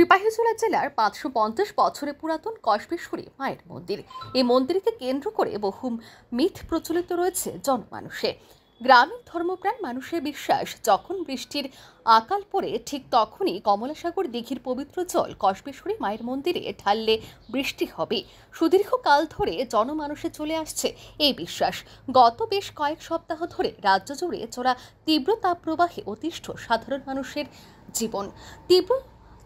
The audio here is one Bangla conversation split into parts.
সিপাহীজলা জেলার পাঁচশো পঞ্চাশ বছরে পুরাতন কসবেশ্বরী মায়ের মন্দির এই মন্দিরকে কেন্দ্র করে বহু মিথ প্রচলিত রয়েছে জনমানুষে গ্রামীণ ধর্মপ্রাণ মানুষের বিশ্বাস যখন বৃষ্টির আকাল পড়ে ঠিক তখনই কমলাসাগর দিঘির পবিত্র জল কসবেশ্বরী মায়ের মন্দিরে ঢাললে বৃষ্টি হবে সুদীর্ঘকাল ধরে জনমানুষে চলে আসছে এই বিশ্বাস গত বেশ কয়েক সপ্তাহ ধরে রাজ্য জুড়ে চড়া তীব্র তাপ প্রবাহে অতিষ্ঠ সাধারণ মানুষের জীবন তীব্র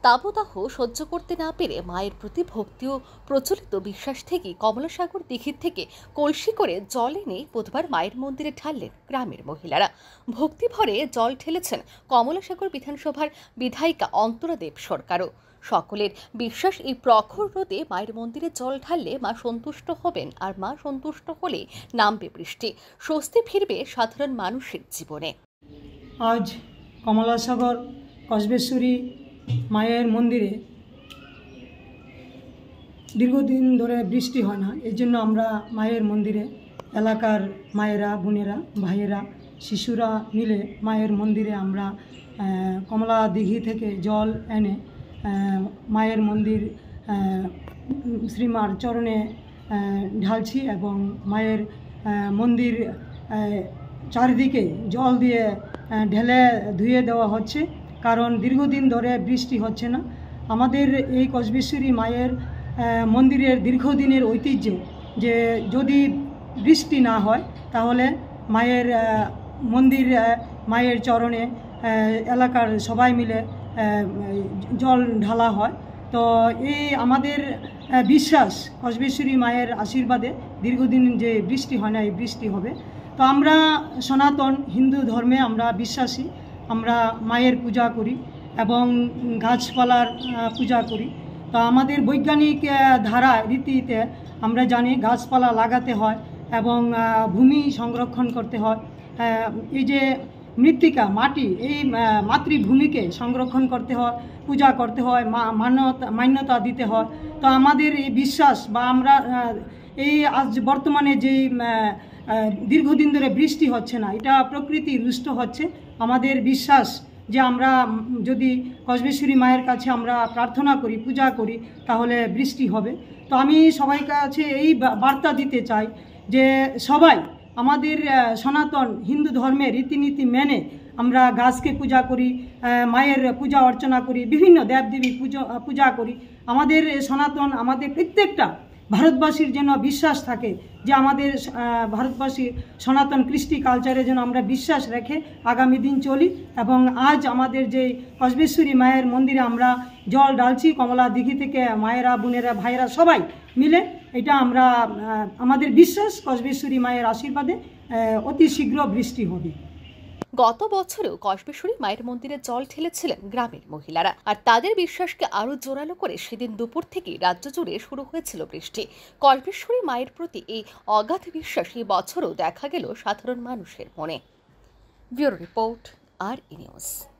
তাপদাহ সহ্য করতে না পেরে মায়ের প্রতি ভক্তি ও প্রচলিত বিশ্বাস থেকে কমলাসাগর দীঘির থেকে কলসি করে জল এনে বুধবার মায়ের মন্দিরে ঢাললেন গ্রামের মহিলারা ভক্তি ভরে জল ঠেলেছেন কমলাসাগর বিধানসভার বিধায়িকা অন্তরাদেব সরকারও সকলের বিশ্বাস এই প্রখর রোদে মায়ের মন্দিরে জল ঢাললে মা সন্তুষ্ট হবেন আর মা সন্তুষ্ট হলে নামবে বৃষ্টি স্বস্তি ফিরবে সাধারণ মানুষের জীবনে আজ কমলাসাগর কসবেশ্বরী মায়ের মন্দিরে দীর্ঘদিন ধরে বৃষ্টি হয় না এই জন্য আমরা মায়ের মন্দিরে এলাকার মায়েরা বোনেরা ভাইয়েরা শিশুরা মিলে মায়ের মন্দিরে আমরা কমলা দিঘি থেকে জল এনে মায়ের মন্দির শ্রীমার চরণে ঢালছি এবং মায়ের মন্দির চারিদিকে জল দিয়ে ঢেলে ধুয়ে দেওয়া হচ্ছে কারণ দীর্ঘদিন ধরে বৃষ্টি হচ্ছে না আমাদের এই কসবেশ্বরী মায়ের মন্দিরের দীর্ঘদিনের ঐতিহ্য যে যদি বৃষ্টি না হয় তাহলে মায়ের মন্দির মায়ের চরণে এলাকার সবাই মিলে জল ঢালা হয় তো এই আমাদের বিশ্বাস কসবেশ্বরী মায়ের আশীর্বাদে দীর্ঘদিন যে বৃষ্টি হয় না এই বৃষ্টি হবে তো আমরা সনাতন হিন্দু ধর্মে আমরা বিশ্বাসী আমরা মায়ের পূজা করি এবং গাছপালার পূজা করি তো আমাদের বৈজ্ঞানিক ধারা রীতিতে আমরা জানি গাছপালা লাগাতে হয় এবং ভূমি সংরক্ষণ করতে হয় এই যে মৃত্তিকা মাটি এই মাতৃভূমিকে সংরক্ষণ করতে হয় পূজা করতে হয় মান্যতা মান্যতা দিতে হয় তো আমাদের এই বিশ্বাস বা আমরা এই আজ বর্তমানে যেই দীর্ঘদিন ধরে বৃষ্টি হচ্ছে না এটা প্রকৃতি রুষ্ট হচ্ছে আমাদের বিশ্বাস যে আমরা যদি কসবেশ্বরী মায়ের কাছে আমরা প্রার্থনা করি পূজা করি তাহলে বৃষ্টি হবে তো আমি সবাই কাছে এই বার্তা দিতে চাই যে সবাই আমাদের সনাতন হিন্দু ধর্মের রীতিনীতি মেনে আমরা গাছকে পূজা করি মায়ের পূজা অর্চনা করি বিভিন্ন দেবদেবী পূজা পূজা করি আমাদের সনাতন আমাদের প্রত্যেকটা ভারতবাসীর যেন বিশ্বাস থাকে যে আমাদের ভারতবাসীর সনাতন কৃষ্টি কালচারে যেন আমরা বিশ্বাস রেখে আগামী দিন চলি এবং আজ আমাদের যে কসবেশ্বরী মায়ের মন্দিরে আমরা জল ডালছি কমলা দিঘি থেকে মায়েরা বোনেরা ভাইয়েরা সবাই মিলে এটা আমরা আমাদের বিশ্বাস কসবেশ্বরী মায়ের আশীর্বাদে অতি শীঘ্র বৃষ্টি হবে গত বছরেও কসবেশ্বরী মায়ের মন্দিরে জল ঠেলেছিলেন গ্রামের মহিলারা আর তাদের বিশ্বাসকে আরও জোরালো করে সেদিন দুপুর থেকে রাজ্য জুড়ে শুরু হয়েছিল বৃষ্টি কল্পেশ্বরী মায়ের প্রতি এই অগাধ বিশ্বাস এই বছরও দেখা গেল সাধারণ মানুষের মনে bureau report R E news